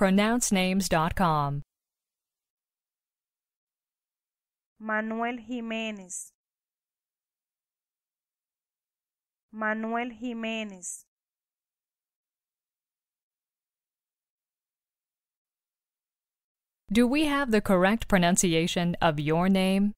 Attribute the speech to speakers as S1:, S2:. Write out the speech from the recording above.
S1: pronouncenames.com.
S2: Manuel Jiménez. Manuel Jiménez.
S1: Do we have the correct pronunciation of your name?